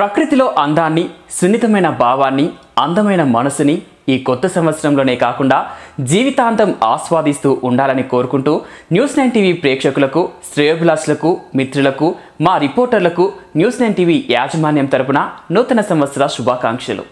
ప్రకృతిలో అందాన్ని సున్నితమైన భావాన్ని అందమైన మనసుని ఈ కొత్త సంవత్సరంలోనే కాకుండా జీవితాంతం ఆస్వాదిస్తూ ఉండాలని కోరుకుంటూ న్యూస్ నైన్ టీవీ ప్రేక్షకులకు శ్రేయోభిలాషులకు మిత్రులకు మా రిపోర్టర్లకు న్యూస్ నైన్ టీవీ యాజమాన్యం తరపున నూతన సంవత్సర శుభాకాంక్షలు